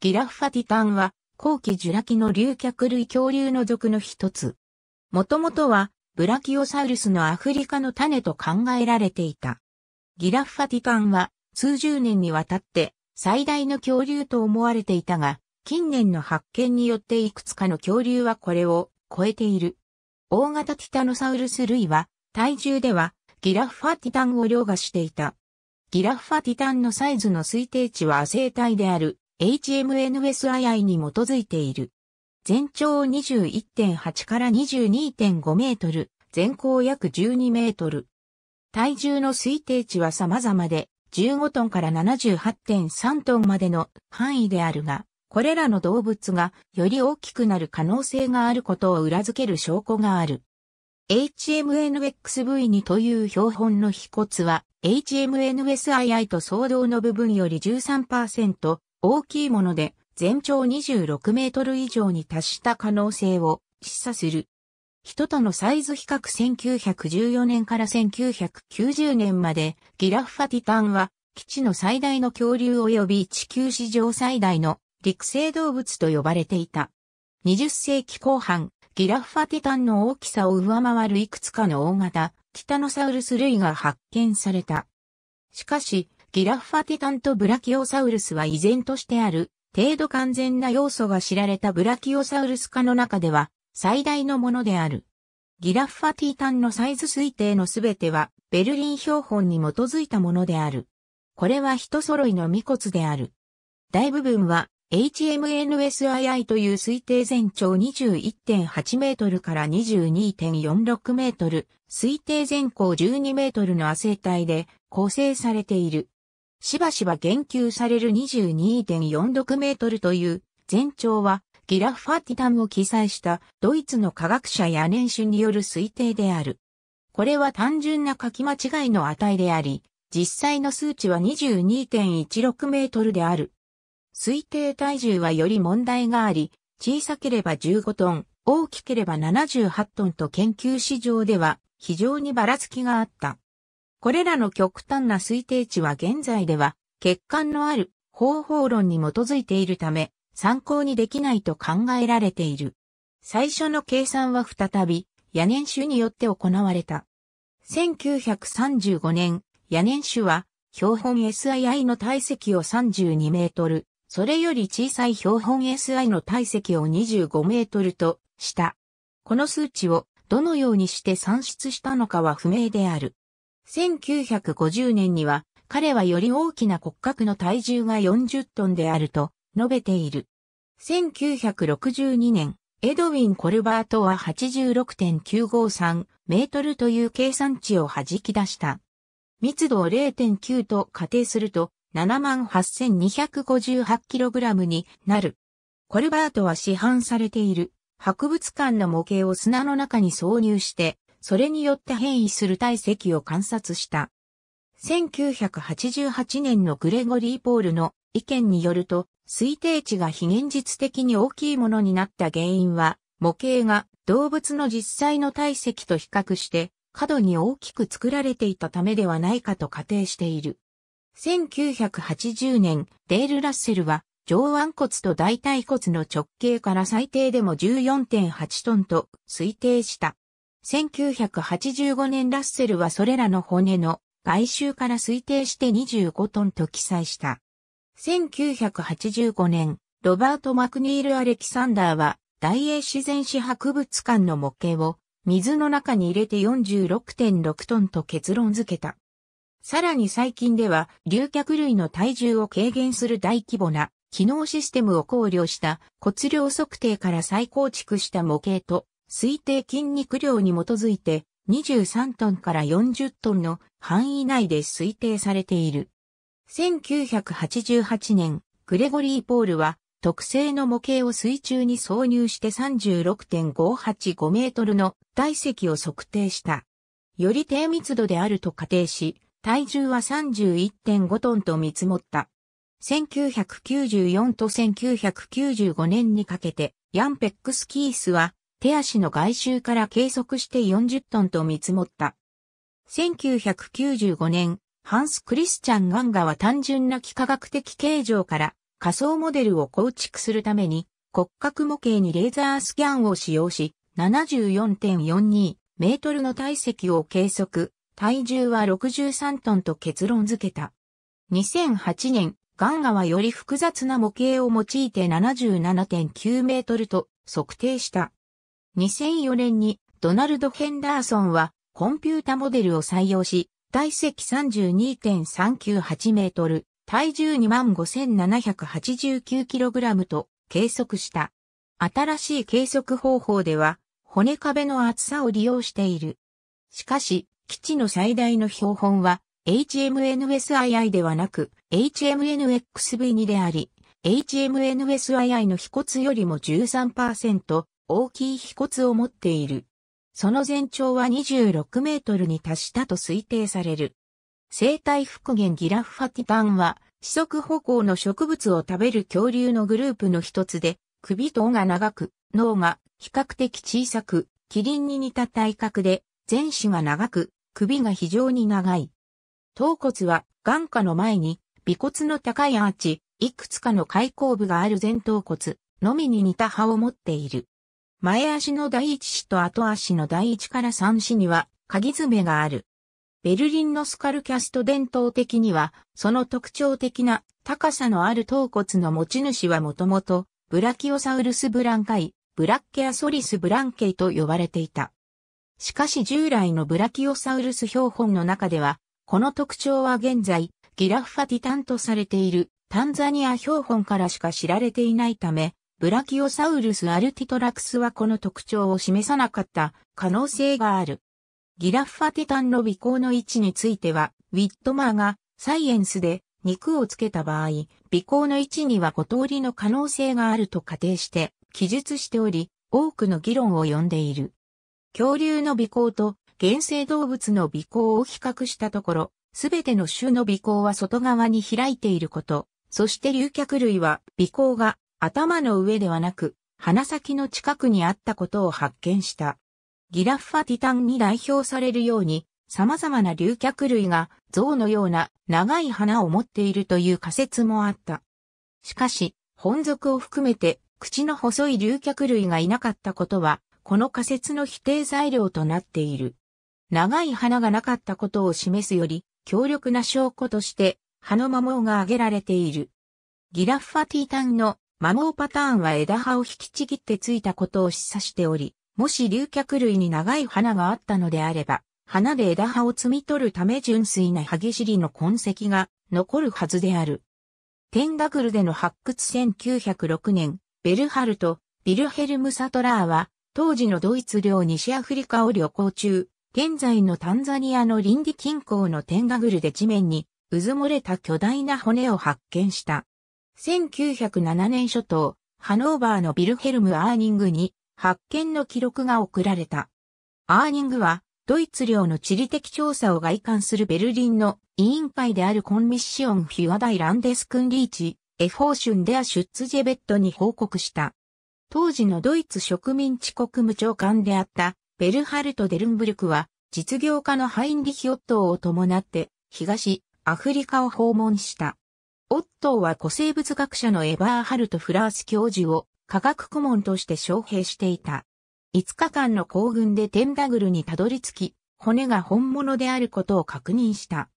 ギラフファティタンは、後期ジュラ紀の竜脚類恐竜の属の一つ。もともとは、ブラキオサウルスのアフリカの種と考えられていた。ギラフファティタンは、数十年にわたって、最大の恐竜と思われていたが、近年の発見によっていくつかの恐竜はこれを超えている。大型ティタノサウルス類は、体重ではギラフファティタンを凌駕していた。ギラフファティタンのサイズの推定値は生体である HMNSII に基づいている。全長21.8から22.5メートル、全高約12メートル。体重の推定値は様々で、15トンから78.3トンまでの範囲であるが、これらの動物がより大きくなる可能性があることを裏付ける証拠がある。HMNXV2 という標本の皮骨は HMNSII と相同の部分より13%大きいもので全長26メートル以上に達した可能性を示唆する。人とのサイズ比較1914年から1990年までギラフ・ファティタンは基地の最大の恐竜及び地球史上最大の陸生動物と呼ばれていた。20世紀後半、ギラフ・ファティタンの大きさを上回るいくつかの大型ティタノサウルス類が発見された。しかし、ギラッファティタンとブラキオサウルスは依然としてある、程度完全な要素が知られたブラキオサウルス科の中では、最大のものである。ギラッファティタンのサイズ推定のすべては、ベルリン標本に基づいたものである。これは人揃いの未骨である。大部分は、HMNSII という推定全長21.8メートルから22.46メートル、推定全高12メートルの亜生体で構成されている。しばしば言及される22.46メートルという全長はギラファティタムを記載したドイツの科学者や年収による推定である。これは単純な書き間違いの値であり、実際の数値は22.16メートルである。推定体重はより問題があり、小さければ15トン、大きければ78トンと研究史上では非常にばらつきがあった。これらの極端な推定値は現在では、欠陥のある方法論に基づいているため、参考にできないと考えられている。最初の計算は再び、ヤ年収によって行われた。1935年、屋根ン種は、標本 SII の体積を32メートル、それより小さい標本 SI の体積を25メートルとした。この数値をどのようにして算出したのかは不明である。1950年には彼はより大きな骨格の体重が40トンであると述べている。1962年、エドウィン・コルバートは86.953メートルという計算値を弾き出した。密度を0.9と仮定すると7 8 2 5 8ラムになる。コルバートは市販されている博物館の模型を砂の中に挿入してそれによって変異する体積を観察した。1988年のグレゴリー・ポールの意見によると、推定値が非現実的に大きいものになった原因は、模型が動物の実際の体積と比較して過度に大きく作られていたためではないかと仮定している。1980年、デール・ラッセルは上腕骨と大腿骨の直径から最低でも14.8トンと推定した。1985年ラッセルはそれらの骨の外周から推定して25トンと記載した。1985年、ロバート・マクニール・アレキサンダーは大英自然史博物館の模型を水の中に入れて46.6トンと結論付けた。さらに最近では、流脚類の体重を軽減する大規模な機能システムを考慮した骨量測定から再構築した模型と推定筋肉量に基づいて23トンから40トンの範囲内で推定されている。1988年、グレゴリー・ポールは特製の模型を水中に挿入して36.585メートルの体積を測定した。より低密度であると仮定し、体重は31.5トンと見積もった。1994と1995年にかけて、ヤンペックスキースは手足の外周から計測して40トンと見積もった。1995年、ハンス・クリスチャン・ガンガは単純な幾何学的形状から仮想モデルを構築するために骨格模型にレーザースキャンを使用し74.42メートルの体積を計測、体重は63トンと結論付けた。2008年、ガンガはより複雑な模型を用いて77.9メートルと測定した。2004年にドナルド・ヘンダーソンはコンピュータモデルを採用し、体積32.398メートル、体重25,789キログラムと計測した。新しい計測方法では、骨壁の厚さを利用している。しかし、基地の最大の標本は、HMNSII ではなく、HMNXV2 であり、HMNSII の飛骨よりも13%、大きい飛骨を持っている。その全長は26メートルに達したと推定される。生態復元ギラフファティタンは、四足歩行の植物を食べる恐竜のグループの一つで、首と尾が長く、脳が比較的小さく、キリンに似た体格で、前肢が長く、首が非常に長い。頭骨は眼下の前に、尾骨の高いアーチ、いくつかの開口部がある前頭骨のみに似た歯を持っている。前足の第一子と後足の第一から三子には、鍵爪がある。ベルリンのスカルキャスト伝統的には、その特徴的な高さのある頭骨の持ち主はもともと、ブラキオサウルスブランカイ、ブラッケアソリスブランケイと呼ばれていた。しかし従来のブラキオサウルス標本の中では、この特徴は現在、ギラファティタンとされているタンザニア標本からしか知られていないため、ブラキオサウルス・アルティトラクスはこの特徴を示さなかった可能性がある。ギラッファテタンの尾行の位置については、ウィットマーがサイエンスで肉をつけた場合、尾行の位置には5通りの可能性があると仮定して記述しており、多くの議論を呼んでいる。恐竜の尾行と原生動物の尾行を比較したところ、すべての種の尾行は外側に開いていること、そして竜脚類は尾行が頭の上ではなく、鼻先の近くにあったことを発見した。ギラッファティタンに代表されるように、様々な竜脚類が象のような長い鼻を持っているという仮説もあった。しかし、本族を含めて口の細い竜脚類がいなかったことは、この仮説の否定材料となっている。長い鼻がなかったことを示すより、強力な証拠として、葉の摩耗が挙げられている。ギラッファティタンの摩耗パターンは枝葉を引きちぎってついたことを示唆しており、もし竜脚類に長い花があったのであれば、花で枝葉を摘み取るため純粋な歯ぎしりの痕跡が残るはずである。テンダグルでの発掘1906年、ベルハルト、ビルヘルム・サトラーは、当時のドイツ領西アフリカを旅行中、現在のタンザニアのリ理近郊のテンガグルで地面に、うずもれた巨大な骨を発見した。1907年初頭、ハノーバーのビルヘルム・アーニングに発見の記録が送られた。アーニングは、ドイツ領の地理的調査を外観するベルリンの委員会であるコンミッション・フィワダイ・ランデス・クンリーチ、エフォーシュン・デア・シュッツジェベットに報告した。当時のドイツ植民地国務長官であったベルハルト・デルンブルクは、実業家のハインリヒ・オットーを伴って、東、アフリカを訪問した。オットーは古生物学者のエバーハルト・フラース教授を科学顧問として招聘していた。5日間の行軍でテンダグルにたどり着き、骨が本物であることを確認した。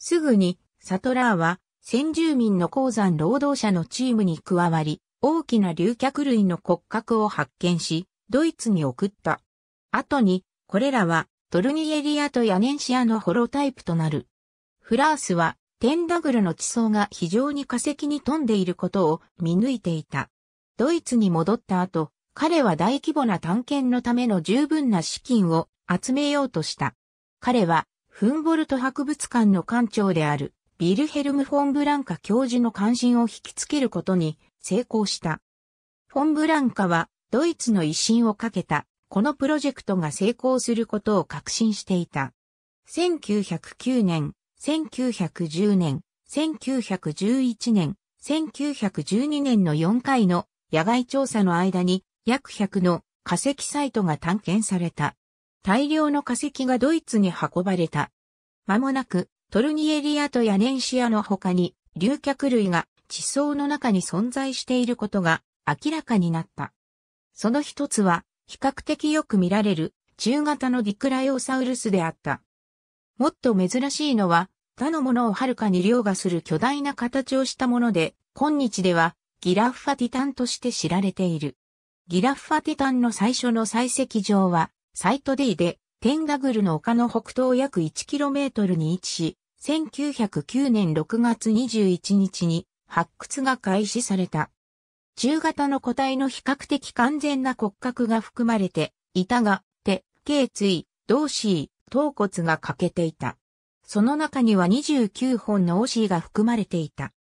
すぐに、サトラーは、先住民の鉱山労働者のチームに加わり、大きな竜脚類の骨格を発見し、ドイツに送った。後に、これらは、トルニエリアとヤネンシアのホロタイプとなる。フラースは、テンダグルの地層が非常に化石に富んでいることを見抜いていた。ドイツに戻った後、彼は大規模な探検のための十分な資金を集めようとした。彼は、フンボルト博物館の館長である、ビルヘルム・フォン・ブランカ教授の関心を引きつけることに成功した。フォン・ブランカは、ドイツの威信をかけた、このプロジェクトが成功することを確信していた。1909年、1910年、1911年、1912年の4回の野外調査の間に約100の化石サイトが探検された。大量の化石がドイツに運ばれた。間もなくトルニエリアとヤネンシアの他に竜脚類が地層の中に存在していることが明らかになった。その一つは比較的よく見られる中型のディクライオサウルスであった。もっと珍しいのは、他のものをはるかに凌駕する巨大な形をしたもので、今日ではギラッファティタンとして知られている。ギラッファティタンの最初の採石場は、サイトデイで、テンダグルの丘の北東約 1km に位置し、1909年6月21日に発掘が開始された。中型の個体の比較的完全な骨格が含まれていたが、手、頸椎、同椎、頭骨が欠けていた。その中には29本のオシーが含まれていた。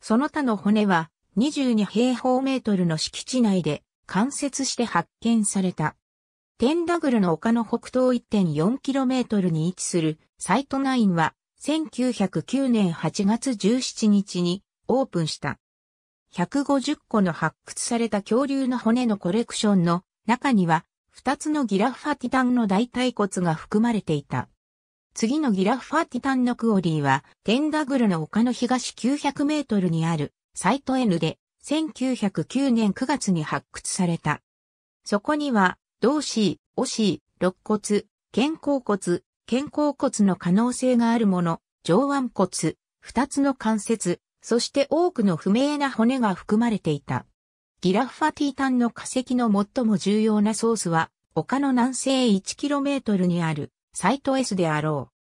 その他の骨は22平方メートルの敷地内で関節して発見された。テンダグルの丘の北東 1.4km に位置するサイトナインは1909年8月17日にオープンした。150個の発掘された恐竜の骨のコレクションの中には二つのギラフ・ファティタンの大腿骨が含まれていた。次のギラフ・ファティタンのクオリーは、テンダグルの丘の東900メートルにある、サイト N で、1909年9月に発掘された。そこには、同ー、おシ肋骨、肩甲骨、肩甲骨の可能性があるもの、上腕骨、二つの関節、そして多くの不明な骨が含まれていた。ギラファティタンの化石の最も重要なソースは、丘の南西 1km にあるサイト S であろう。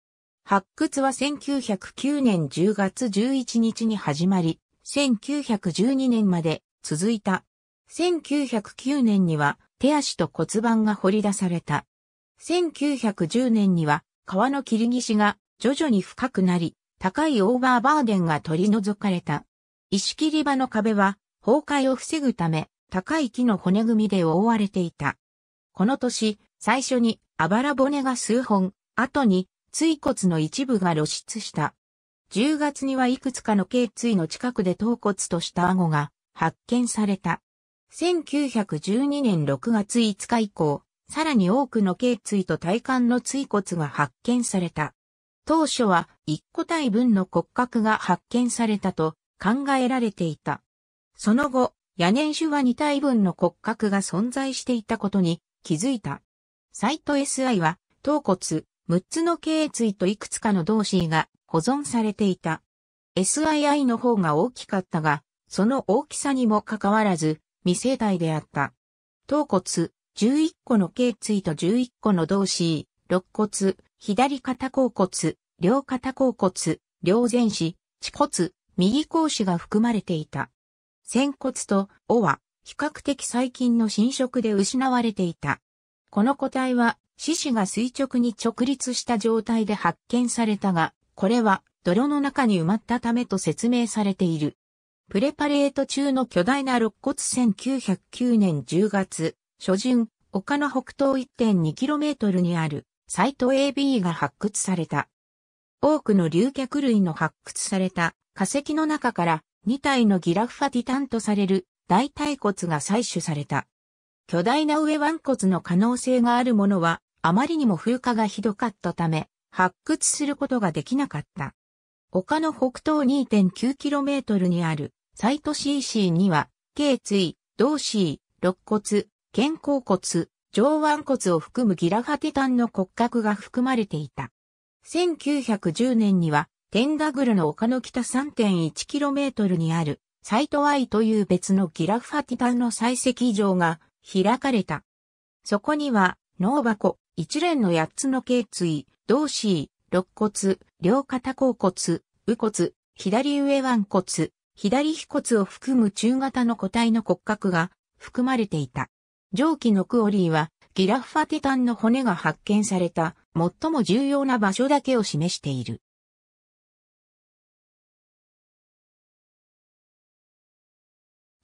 発掘は1909年10月11日に始まり、1912年まで続いた。1909年には手足と骨盤が掘り出された。1910年には川の切り岸が徐々に深くなり、高いオーバーバーデンが取り除かれた。石切り場の壁は崩壊を防ぐため、高い木の骨組みで覆われていた。この年、最初にあばら骨が数本、後に椎骨の一部が露出した。10月にはいくつかの頸椎の近くで頭骨とした顎が発見された。1912年6月5日以降、さらに多くの頸椎と体幹の椎骨が発見された。当初は1個体分の骨格が発見されたと考えられていた。その後、屋根主は2体分の骨格が存在していたことに気づいた。サイト SI は、頭骨、6つの頸椎といくつかの同詞が保存されていた。SII の方が大きかったが、その大きさにもかかわらず、未生体であった。頭骨、11個の頸椎と11個の同詞、肋骨、左肩甲骨、両肩甲骨、両前肢、恥骨、右甲子が含まれていた。仙骨と尾は比較的最近の侵食で失われていた。この個体は獅子が垂直に直立した状態で発見されたが、これは泥の中に埋まったためと説明されている。プレパレート中の巨大な肋骨1909年10月、初旬、丘の北東 1.2km にあるサイト AB が発掘された。多くの竜脚類の発掘された化石の中から2体のギラファティタンとされる大腿骨が採取された。巨大な上腕骨の可能性があるものは、あまりにも風化がひどかったため、発掘することができなかった。丘の北東 2.9km にあるサイト CC には、頸椎、同椎、肋骨、肩甲骨、上腕骨を含むギラファティタンの骨格が含まれていた。1910年にはテンダグルの丘の北 3.1km にある、サイトワイという別のギラファティタの採石場が開かれた。そこには、脳箱、一連の8つの頸椎、胴椎、肋骨、両肩甲骨、右骨、左上腕骨、左肥骨を含む中型の個体の骨格が含まれていた。上記のクオリーは、ギラファティタンの骨が発見された最も重要な場所だけを示している。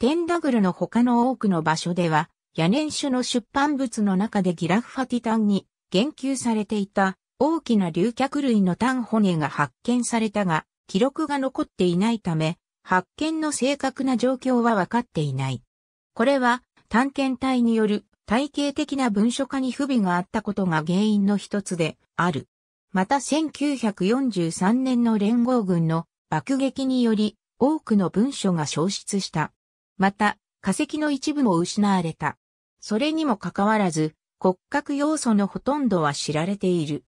テンダグルの他の多くの場所では、ヤネンの出版物の中でギラファティタンに言及されていた大きな竜脚類の単骨が発見されたが、記録が残っていないため、発見の正確な状況は分かっていない。これは探検隊による体系的な文書化に不備があったことが原因の一つである。また1943年の連合軍の爆撃により多くの文書が消失した。また、化石の一部も失われた。それにもかかわらず、骨格要素のほとんどは知られている。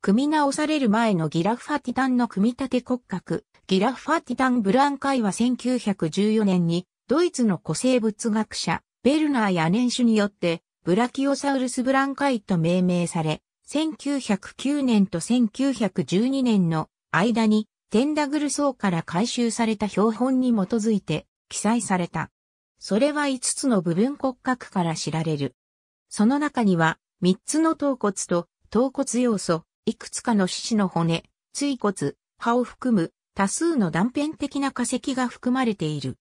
組み直される前のギラファティタンの組み立て骨格、ギラファティタン・ブランカイは1914年に、ドイツの古生物学者、ベルナーや年種によって、ブラキオサウルス・ブランカイと命名され、1909年と1912年の間に、テンダグル層から回収された標本に基づいて、記載された。それは5つの部分骨格から知られる。その中には、3つの頭骨と頭骨要素、いくつかの四肢の骨、椎骨、歯を含む多数の断片的な化石が含まれている。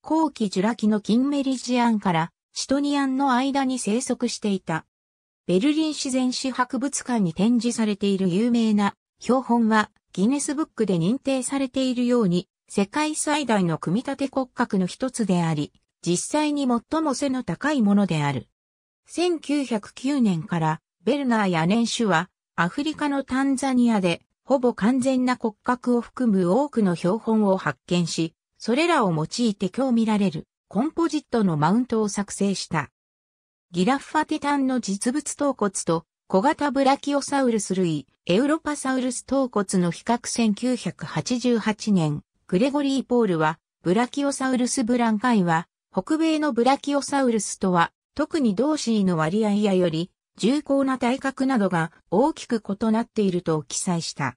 後期ジュラ紀の金メリジアンからシトニアンの間に生息していた。ベルリン自然史博物館に展示されている有名な標本はギネスブックで認定されているように世界最大の組み立て骨格の一つであり、実際に最も背の高いものである。1909年からベルナーや年種はアフリカのタンザニアでほぼ完全な骨格を含む多くの標本を発見し、それらを用いて今日見られるコンポジットのマウントを作成した。ギラッファテタンの実物頭骨と小型ブラキオサウルス類、エウロパサウルス頭骨の比較1988年、グレゴリー・ポールは、ブラキオサウルス・ブランカイは、北米のブラキオサウルスとは、特に同士の割合やより、重厚な体格などが大きく異なっていると記載した。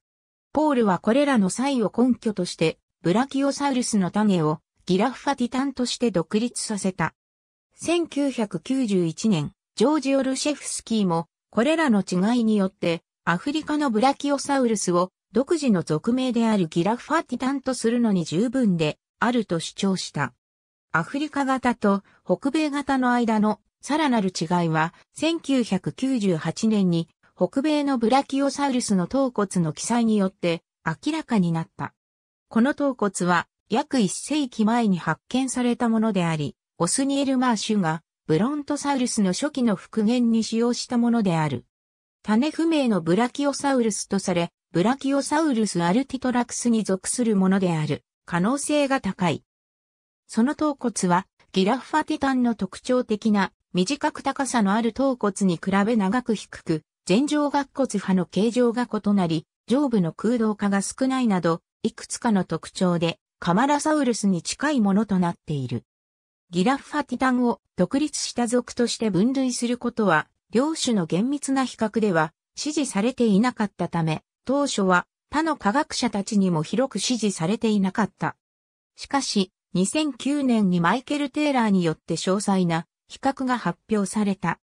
ポールはこれらの際を根拠として、ブラキオサウルスの種をギラファティタンとして独立させた。1991年、ジョージ・オルシェフスキーも、これらの違いによって、アフリカのブラキオサウルスを独自の俗名であるギラファティタンとするのに十分であると主張した。アフリカ型と北米型の間のさらなる違いは、1998年に北米のブラキオサウルスの頭骨の記載によって明らかになった。この頭骨は約1世紀前に発見されたものであり、オスニエル・マーシュがブロントサウルスの初期の復元に使用したものである。種不明のブラキオサウルスとされ、ブラキオサウルスアルティトラクスに属するものである可能性が高い。その頭骨はギラッファティタンの特徴的な短く高さのある頭骨に比べ長く低く、前上顎骨派の形状が異なり、上部の空洞化が少ないなど、いくつかの特徴でカマラサウルスに近いものとなっている。ギラッファティタンを独立した属として分類することは、両種の厳密な比較では支持されていなかったため、当初は他の科学者たちにも広く支持されていなかった。しかし、2009年にマイケル・テーラーによって詳細な比較が発表された。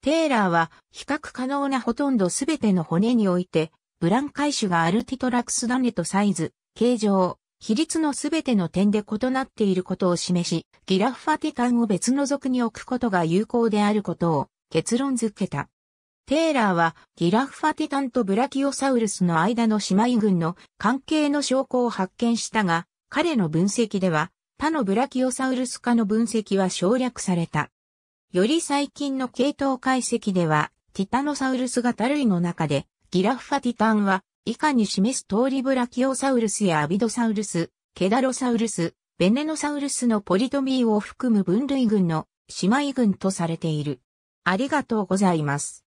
テーラーは比較可能なほとんどすべての骨において、ブラン回収がアルティトラクスダネとサイズ、形状、比率のすべての点で異なっていることを示し、ギラファティタンを別の属に置くことが有効であることを結論付けた。テーラーはギラフファティタンとブラキオサウルスの間の姉妹群の関係の証拠を発見したが、彼の分析では他のブラキオサウルス科の分析は省略された。より最近の系統解析では、ティタノサウルス型類の中で、ギラファティタンは以下に示す通りブラキオサウルスやアビドサウルス、ケダロサウルス、ベネノサウルスのポリトミーを含む分類群の姉妹群とされている。ありがとうございます。